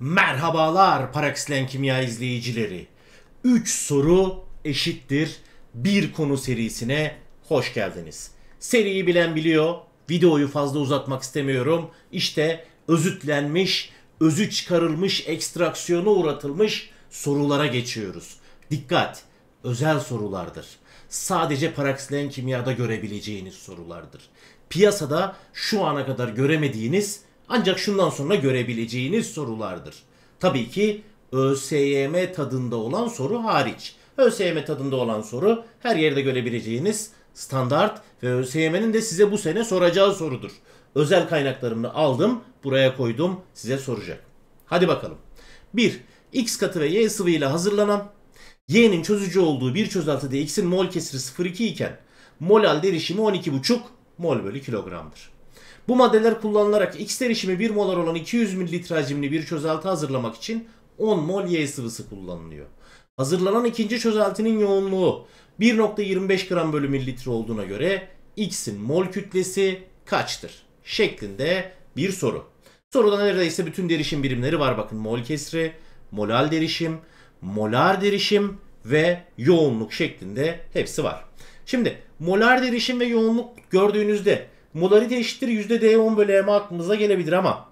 Merhabalar Paraksilen Kimya izleyicileri. 3 soru eşittir bir konu serisine hoş geldiniz. Seriyi bilen biliyor. Videoyu fazla uzatmak istemiyorum. İşte özütlenmiş, özü çıkarılmış, ekstraksiyona uğratılmış sorulara geçiyoruz. Dikkat! Özel sorulardır. Sadece Paraksilen Kimya'da görebileceğiniz sorulardır. Piyasada şu ana kadar göremediğiniz ancak şundan sonra görebileceğiniz sorulardır. Tabii ki ÖSYM tadında olan soru hariç. ÖSYM tadında olan soru her yerde görebileceğiniz standart ve ÖSYM'nin de size bu sene soracağı sorudur. Özel kaynaklarımı aldım, buraya koydum, size soracak. Hadi bakalım. 1. X katı ve Y sıvı ile hazırlanan Y'nin çözücü olduğu bir çözeltide X'in mol kesiri 0,2 iken molal derişimi 12,5 mol bölü kilogramdır. Bu maddeler kullanılarak X derişimi 1 molar olan 200 mililitre hacimli bir çözelti hazırlamak için 10 mol Y sıvısı kullanılıyor. Hazırlanan ikinci çözeltinin yoğunluğu 1.25 gram bölü mililitre olduğuna göre X'in mol kütlesi kaçtır? Şeklinde bir soru. Soruda neredeyse bütün derişim birimleri var. Bakın mol kesri, molal derişim, molar derişim ve yoğunluk şeklinde hepsi var. Şimdi molar derişim ve yoğunluk gördüğünüzde molarite eşittir %D10 bölü M aklınıza gelebilir ama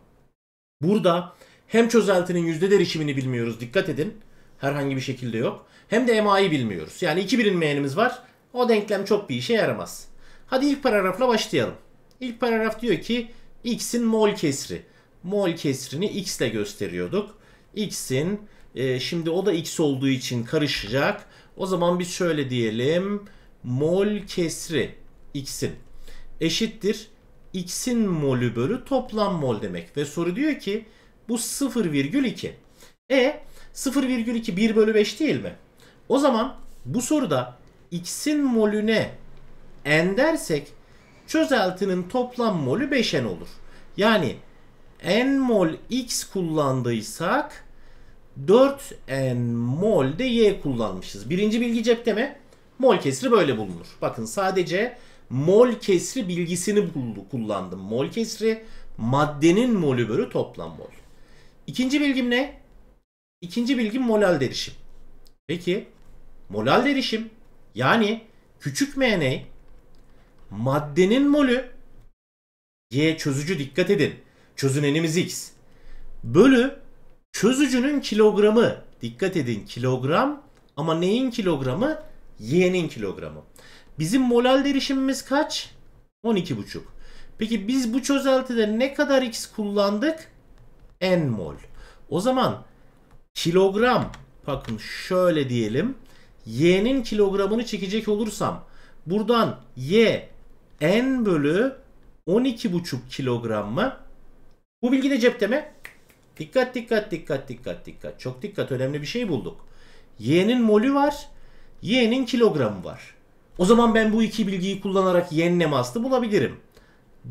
burada hem çözeltinin yüzde derişimini bilmiyoruz dikkat edin. Herhangi bir şekilde yok. Hem de MA'yı bilmiyoruz. Yani iki bilinmeyenimiz var. O denklem çok bir işe yaramaz. Hadi ilk paragrafla başlayalım. İlk paragraf diyor ki x'in mol kesri. Mol kesrini x ile gösteriyorduk. x'in e, şimdi o da x olduğu için karışacak. O zaman biz şöyle diyelim. Mol kesri x'in eşittir x'in molü bölü toplam mol demek. Ve soru diyor ki bu 0,2. E 0,2 1 bölü 5 değil mi? O zaman bu soruda x'in molüne n dersek çözeltinin toplam molü 5n olur. Yani n mol x kullandıysak 4n mol de y kullanmışız. Birinci bilgi cepte mi? Mol kesri böyle bulunur. Bakın sadece mol kesri bilgisini buldu, kullandım. Mol kesri maddenin molü bölü toplam mol. İkinci bilgim ne? İkinci bilgim molal derişim. Peki molal derişim yani küçük m Maddenin molü y çözücü dikkat edin. Çözünenimiz x. Bölü çözücünün kilogramı. Dikkat edin kilogram ama neyin kilogramı? Y'nin kilogramı. Bizim molal derişimimiz kaç? 12,5. Peki biz bu çözeltide ne kadar x kullandık? N mol. O zaman kilogram bakın şöyle diyelim. Y'nin kilogramını çekecek olursam buradan Y N bölü 12,5 kilogram mı? Bu bilgi de cepte mi? Dikkat dikkat dikkat dikkat dikkat. Çok dikkat önemli bir şey bulduk. Y'nin molü var. Y'nin kilogramı var. O zaman ben bu iki bilgiyi kullanarak yen nemaslı bulabilirim.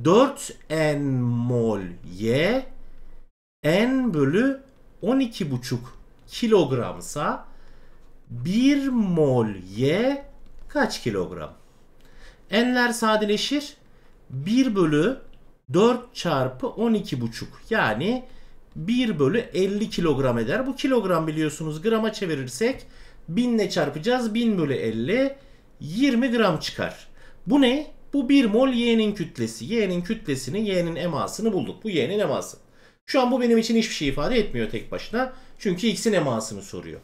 4 n mol y n bölü 12,5 kilogramsa 1 mol y kaç kilogram? N'ler sadeleşir. 1 bölü 4 çarpı 12,5 yani 1 bölü 50 kilogram eder. Bu kilogram biliyorsunuz grama çevirirsek 1000 ile çarpacağız. 1000 bölü 50 20 gram çıkar. Bu ne? Bu 1 mol Y'nin kütlesi. Y'nin kütlesini, Y'nin emasını bulduk. Bu Y'nin eması. Şu an bu benim için hiçbir şey ifade etmiyor tek başına. Çünkü X'in emasını soruyor.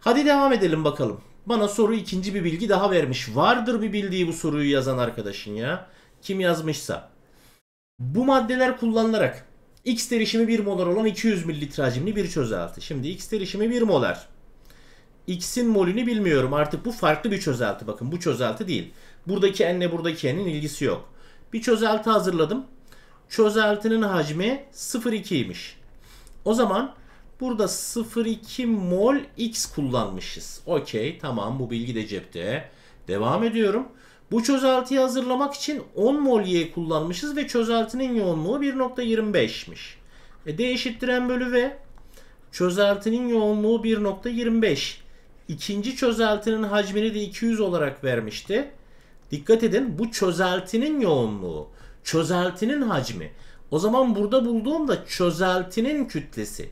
Hadi devam edelim bakalım. Bana soru ikinci bir bilgi daha vermiş. Vardır bir bildiği bu soruyu yazan arkadaşın ya. Kim yazmışsa. Bu maddeler kullanılarak X derişimi 1 molar olan 200 mililitre hacimli bir çözelti. Şimdi X derişimi 1 molar. X'in molünü bilmiyorum. Artık bu farklı bir çözelti. Bakın bu çözelti değil. Buradaki n enle buradaki n'in ilgisi yok. Bir çözelti hazırladım. Çözeltinin hacmi 0.2 0,2'ymiş. O zaman burada 0,2 mol X kullanmışız. Okey tamam bu bilgi de cepte. Devam ediyorum. Bu çözeltiyi hazırlamak için 10 mol Y kullanmışız ve çözeltinin yoğunluğu 1.25'miş. E D eşittir M bölü V. Çözeltinin yoğunluğu 1.25. İkinci çözeltinin hacmini de 200 olarak vermişti. Dikkat edin bu çözeltinin yoğunluğu, çözeltinin hacmi. O zaman burada bulduğum da çözeltinin kütlesi.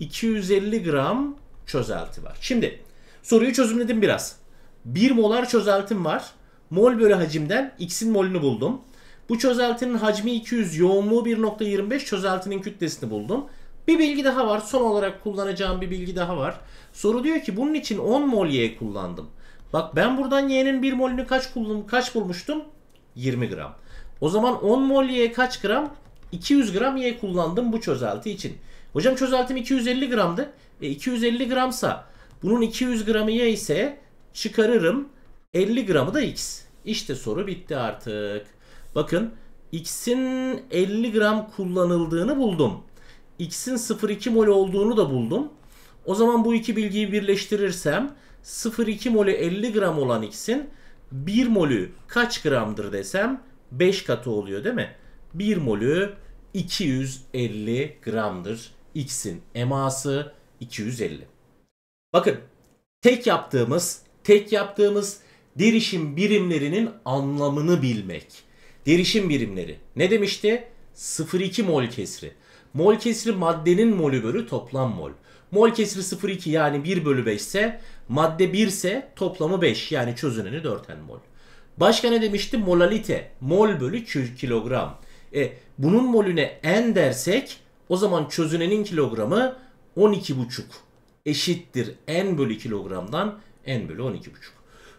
250 gram çözelti var. Şimdi soruyu çözümledim biraz. 1 molar çözeltim var. Mol bölü hacimden x'in molünü buldum. Bu çözeltinin hacmi 200, yoğunluğu 1.25, çözeltinin kütlesini buldum. Bir bilgi daha var. Son olarak kullanacağım bir bilgi daha var. Soru diyor ki bunun için 10 mol Y kullandım. Bak ben buradan Y'nin 1 molünü kaç buldum, kaç bulmuştum? 20 gram. O zaman 10 mol Y kaç gram? 200 gram Y kullandım bu çözelti için. Hocam çözeltim 250 gramdı. E 250 gramsa bunun 200 gramı Y ise çıkarırım. 50 gramı da X. İşte soru bitti artık. Bakın X'in 50 gram kullanıldığını buldum x'in 0,2 mol olduğunu da buldum. O zaman bu iki bilgiyi birleştirirsem 0,2 molü 50 gram olan x'in 1 molü kaç gramdır desem 5 katı oluyor değil mi? 1 molü 250 gramdır. X'in eması 250. Bakın tek yaptığımız, tek yaptığımız derişim birimlerinin anlamını bilmek. Derişim birimleri ne demişti? 0,2 mol kesri. Mol kesri maddenin molü bölü toplam mol. Mol kesri 0,2 yani 1 bölü 5 ise madde 1 ise toplamı 5 yani çözüneni 4n mol. Başka ne demişti? Molalite. Mol bölü kilogram. E, bunun molüne n dersek o zaman çözünenin kilogramı 12,5 eşittir n bölü kilogramdan n bölü 12,5.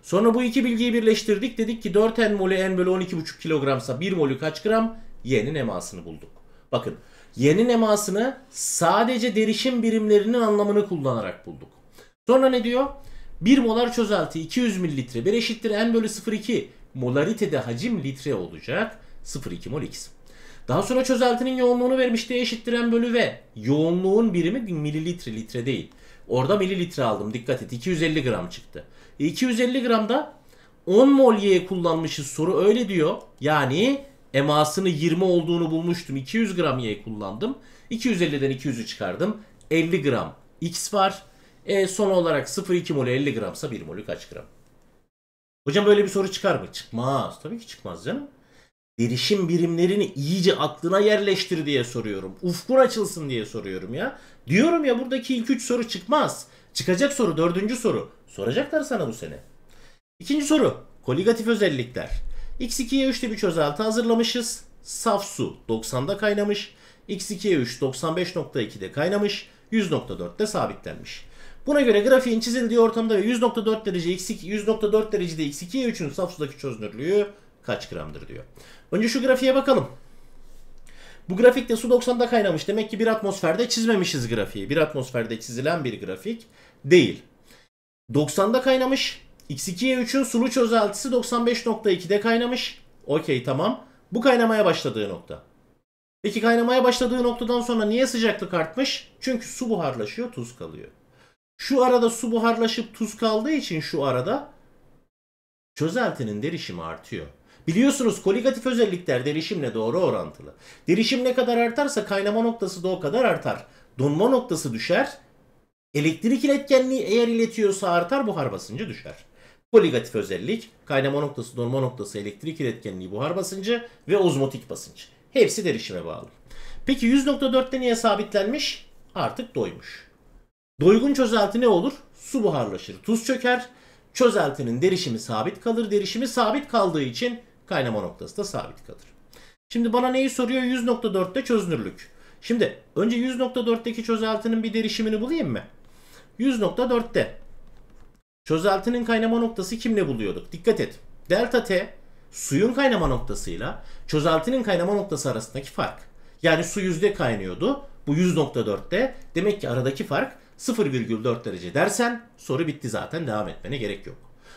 Sonra bu iki bilgiyi birleştirdik. Dedik ki 4n molü n bölü 12,5 kilogramsa 1 molü kaç gram? Y'nin emasını bulduk. Bakın yeni emasını sadece derişim birimlerinin anlamını kullanarak bulduk. Sonra ne diyor? 1 molar çözelti 200 mililitre 1 eşittir n bölü 0,2 molaritede hacim litre olacak 0,2 mol x. Daha sonra çözeltinin yoğunluğunu vermişti eşittir n bölü v. Yoğunluğun birimi mililitre litre değil. Orada mililitre aldım dikkat et 250 gram çıktı. E 250 gramda 10 mol y kullanmışız soru öyle diyor. Yani Emasını 20 olduğunu bulmuştum. 200 gram Y kullandım. 250'den 200'ü çıkardım. 50 gram X var. E son olarak 0,2 mol 50 gramsa 1 molü kaç gram? Hocam böyle bir soru çıkar mı? Çıkmaz. Tabii ki çıkmaz canım. Derişim birimlerini iyice aklına yerleştir diye soruyorum. Ufkun açılsın diye soruyorum ya. Diyorum ya buradaki ilk 3 soru çıkmaz. Çıkacak soru dördüncü soru. Soracaklar sana bu sene. İkinci soru. Koligatif özellikler. X2'ye 3'te bir çözelti hazırlamışız. Saf su 90'da kaynamış. X2'ye 3 95.2'de kaynamış. 100.4'te sabitlenmiş. Buna göre grafiğin çizildiği ortamda ve 100.4 derece x2 100.4 derecede x2'ye 3'ün saf sudaki çözünürlüğü kaç gramdır diyor. Önce şu grafiğe bakalım. Bu grafikte su 90'da kaynamış. Demek ki bir atmosferde çizmemişiz grafiği. Bir atmosferde çizilen bir grafik değil. 90'da kaynamış x 2 y 3'ün sulu çözeltisi 95.2'de kaynamış. Okey tamam. Bu kaynamaya başladığı nokta. Peki kaynamaya başladığı noktadan sonra niye sıcaklık artmış? Çünkü su buharlaşıyor, tuz kalıyor. Şu arada su buharlaşıp tuz kaldığı için şu arada çözeltinin derişimi artıyor. Biliyorsunuz koligatif özellikler derişimle doğru orantılı. Derişim ne kadar artarsa kaynama noktası da o kadar artar. Donma noktası düşer. Elektrik iletkenliği eğer iletiyorsa artar, buhar basıncı düşer. Koligatif özellik, kaynama noktası, donma noktası, elektrik iletkenliği, buhar basıncı ve ozmotik basınç. Hepsi derişime bağlı. Peki 100.4'te niye sabitlenmiş? Artık doymuş. Doygun çözelti ne olur? Su buharlaşır, tuz çöker. Çözeltinin derişimi sabit kalır. Derişimi sabit kaldığı için kaynama noktası da sabit kalır. Şimdi bana neyi soruyor? 100.4'te çözünürlük. Şimdi önce 100.4'teki çözeltinin bir derişimini bulayım mı? 100.4'te Çözeltinin kaynama noktası kimle buluyorduk? Dikkat et. Delta T suyun kaynama noktasıyla çözeltinin kaynama noktası arasındaki fark. Yani su yüzde kaynıyordu. Bu 100.4'te. Demek ki aradaki fark 0,4 derece dersen soru bitti zaten devam etmene gerek yok.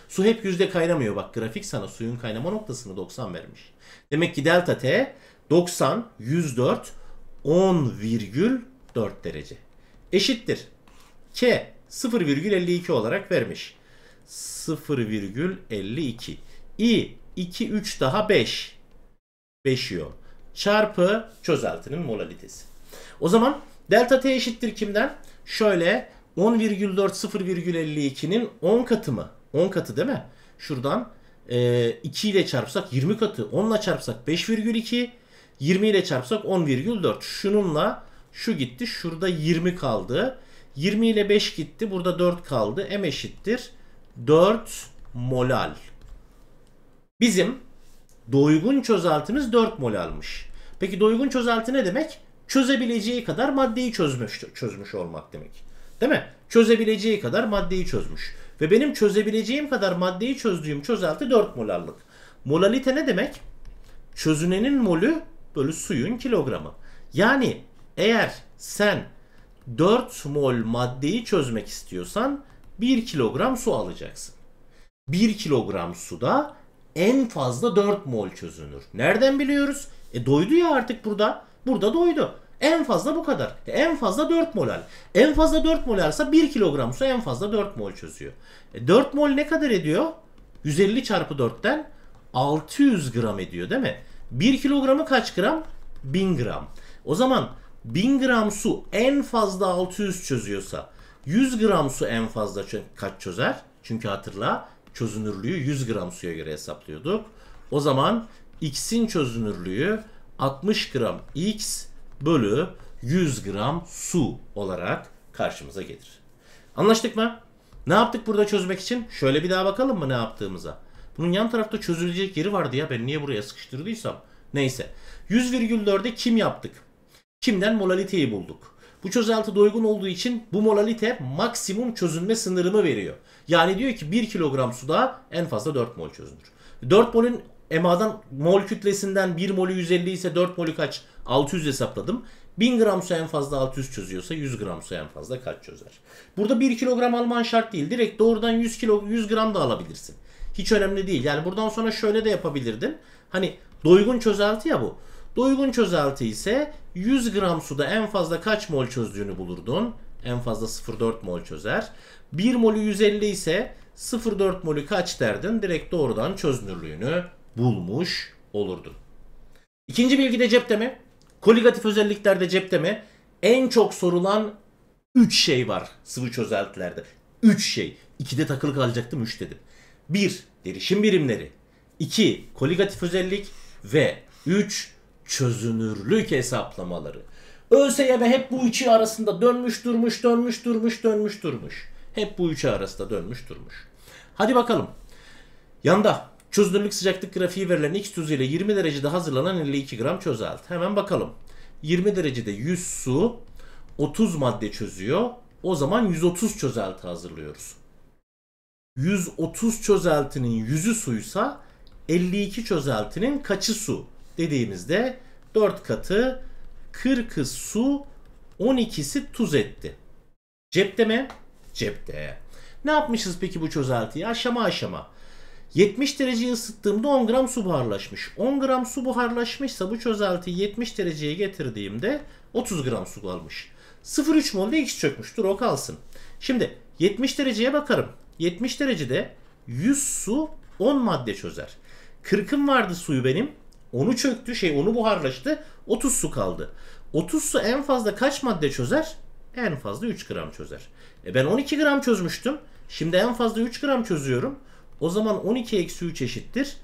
Su hep yüzde kaynamıyor. Bak grafik sana suyun kaynama noktasını 90 vermiş. Demek ki delta T 90, 104, 10,4 derece. Eşittir. K 0,52 olarak vermiş. 0,52. i 2 3 daha 5. 5 iyon. Çarpı çözeltinin molalitesi. O zaman delta T eşittir kimden? Şöyle 10,4 0,52'nin 10 katı mı? 10 katı değil mi? Şuradan e, 2 ile çarpsak 20 katı. 10 ile çarpsak 5,2. 20 ile çarpsak 10,4. Şununla şu gitti. Şurada 20 kaldı. 20 ile 5 gitti. Burada 4 kaldı. M eşittir. 4 molal. Bizim doygun çözeltimiz 4 molalmış. Peki doygun çözelti ne demek? Çözebileceği kadar maddeyi çözmüş, çözmüş olmak demek. Değil mi? Çözebileceği kadar maddeyi çözmüş. Ve benim çözebileceğim kadar maddeyi çözdüğüm çözelti 4 molallık. Molalite ne demek? Çözünenin molü bölü suyun kilogramı. Yani eğer sen 4 mol maddeyi çözmek istiyorsan 1 kilogram su alacaksın. 1 kilogram suda en fazla 4 mol çözünür. Nereden biliyoruz? E doydu ya artık burada. Burada doydu. En fazla bu kadar. E en fazla 4 molal. En fazla 4 molalsa 1 kilogram su en fazla 4 mol çözüyor. E 4 mol ne kadar ediyor? 150 çarpı 4'ten 600 gram ediyor değil mi? 1 kilogramı kaç gram? 1000 gram. O zaman 1000 gram su en fazla 600 çözüyorsa 100 gram su en fazla kaç çözer? Çünkü hatırla çözünürlüğü 100 gram suya göre hesaplıyorduk. O zaman x'in çözünürlüğü 60 gram x bölü 100 gram su olarak karşımıza gelir. Anlaştık mı? Ne yaptık burada çözmek için? Şöyle bir daha bakalım mı ne yaptığımıza. Bunun yan tarafta çözülecek yeri vardı ya ben niye buraya sıkıştırdıysam. Neyse. 100,4'e kim yaptık? Kimden molaliteyi bulduk? Bu çözelti doygun olduğu için bu molalite maksimum çözünme sınırımı veriyor. Yani diyor ki 1 kilogram suda en fazla 4 mol çözünür. 4 molün EMA'dan mol kütlesinden 1 molü 150 ise 4 molü kaç? 600 hesapladım. 1000 gram su en fazla 600 çözüyorsa 100 gram su en fazla kaç çözer? Burada 1 kilogram alman şart değil. Direkt doğrudan 100 kilo 100 gram da alabilirsin. Hiç önemli değil. Yani buradan sonra şöyle de yapabilirdin. Hani doygun çözelti ya bu. Doygun çözelti ise 100 gram suda en fazla kaç mol çözdüğünü bulurdun. En fazla 0.4 mol çözer. 1 molü 150 ise 0.4 molü kaç derdin? Direkt doğrudan çözünürlüğünü bulmuş olurdun. İkinci bilgi de cepte mi? Koligatif özellikler de cepte mi? En çok sorulan 3 şey var sıvı çözeltilerde. 3 şey. 2'de takılı kalacaktım 3 dedim. 1. Derişim birimleri. 2. Koligatif özellik. Ve 3 çözünürlük hesaplamaları. ÖSYM hep bu üçü arasında dönmüş durmuş dönmüş durmuş dönmüş durmuş. Hep bu üçü arasında dönmüş durmuş. Hadi bakalım. Yanda çözünürlük sıcaklık grafiği verilen X ile 20 derecede hazırlanan 52 gram çözelti. Hemen bakalım. 20 derecede 100 su 30 madde çözüyor. O zaman 130 çözelti hazırlıyoruz. 130 çözeltinin 100'ü suysa 52 çözeltinin kaçı su? dediğimizde 4 katı 40'ı su 12'si tuz etti. Cepte mi? Cepte. Ne yapmışız peki bu çözeltiyi? Aşama aşama. 70 dereceyi ısıttığımda 10 gram su buharlaşmış. 10 gram su buharlaşmışsa bu çözeltiyi 70 dereceye getirdiğimde 30 gram su kalmış. 0,3 de x çökmüştür o kalsın. Şimdi 70 dereceye bakarım. 70 derecede 100 su 10 madde çözer. 40'ım vardı suyu benim. Onu çöktü şey onu buharlaştı. 30 su kaldı. 30 su en fazla kaç madde çözer? En fazla 3 gram çözer. E ben 12 gram çözmüştüm. Şimdi en fazla 3 gram çözüyorum. O zaman 12 eksi 3 eşittir.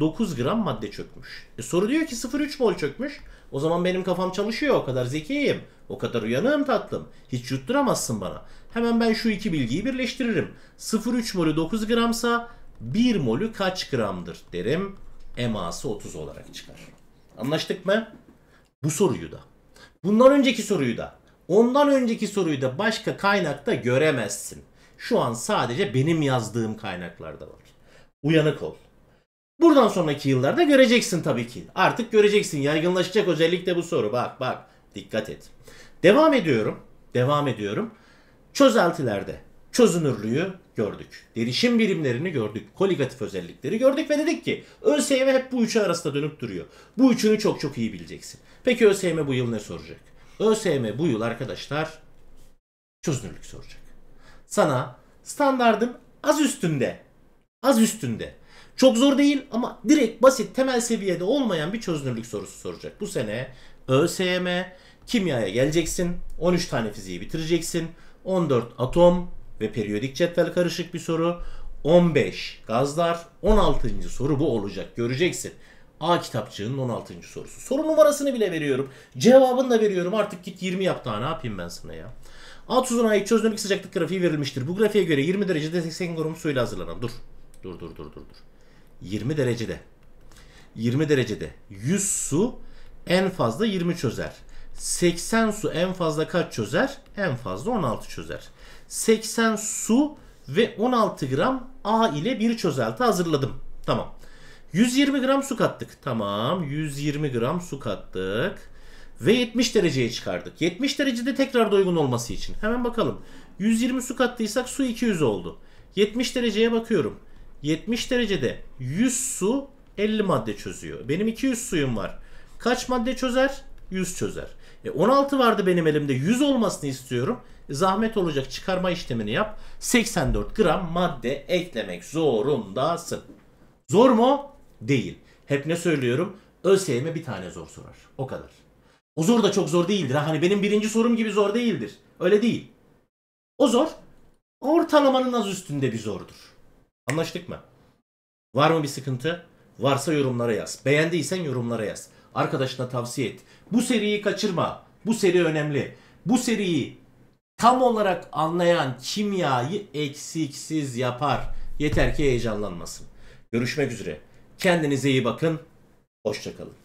9 gram madde çökmüş. E soru diyor ki 0,3 mol çökmüş. O zaman benim kafam çalışıyor. O kadar zekiyim. O kadar uyanığım tatlım. Hiç yutturamazsın bana. Hemen ben şu iki bilgiyi birleştiririm. 0,3 molü 9 gramsa 1 molü kaç gramdır derim eması 30 olarak çıkar. Anlaştık mı? Bu soruyu da. Bundan önceki soruyu da. Ondan önceki soruyu da başka kaynakta göremezsin. Şu an sadece benim yazdığım kaynaklarda var. Uyanık ol. Buradan sonraki yıllarda göreceksin tabii ki. Artık göreceksin. Yaygınlaşacak özellikle bu soru. Bak bak. Dikkat et. Devam ediyorum. Devam ediyorum. Çözeltilerde çözünürlüğü gördük. Derişim birimlerini gördük. Koligatif özellikleri gördük ve dedik ki ÖSYM hep bu üçü arasında dönüp duruyor. Bu üçünü çok çok iyi bileceksin. Peki ÖSYM bu yıl ne soracak? ÖSYM bu yıl arkadaşlar çözünürlük soracak. Sana standardın az üstünde, az üstünde çok zor değil ama direkt basit temel seviyede olmayan bir çözünürlük sorusu soracak. Bu sene ÖSYM kimyaya geleceksin. 13 tane fiziği bitireceksin. 14 atom ve periyodik cetvel karışık bir soru. 15 gazlar 16. soru bu olacak göreceksin. A kitapçığının 16. sorusu. Soru numarasını bile veriyorum. Cevabını da veriyorum. Artık git 20 yap daha ne yapayım ben sana ya. A tuzuna ait çözünürlük sıcaklık grafiği verilmiştir. Bu grafiğe göre 20 derecede 80 gram suyla hazırlanan. Dur. Dur dur dur dur dur. 20 derecede. 20 derecede 100 su en fazla 20 çözer. 80 su en fazla kaç çözer? En fazla 16 çözer. 80 su ve 16 gram A ile bir çözelti hazırladım. Tamam. 120 gram su kattık. Tamam. 120 gram su kattık. Ve 70 dereceye çıkardık. 70 derecede tekrar doygun olması için. Hemen bakalım. 120 su kattıysak su 200 oldu. 70 dereceye bakıyorum. 70 derecede 100 su 50 madde çözüyor. Benim 200 suyum var. Kaç madde çözer? 100 çözer. E 16 vardı benim elimde. 100 olmasını istiyorum zahmet olacak çıkarma işlemini yap. 84 gram madde eklemek zorundasın. Zor mu? Değil. Hep ne söylüyorum? ÖSYM bir tane zor sorar. O kadar. O zor da çok zor değildir. Hani benim birinci sorum gibi zor değildir. Öyle değil. O zor ortalamanın az üstünde bir zordur. Anlaştık mı? Var mı bir sıkıntı? Varsa yorumlara yaz. Beğendiysen yorumlara yaz. Arkadaşına tavsiye et. Bu seriyi kaçırma. Bu seri önemli. Bu seriyi tam olarak anlayan kimyayı eksiksiz yapar. Yeter ki heyecanlanmasın. Görüşmek üzere. Kendinize iyi bakın. Hoşçakalın.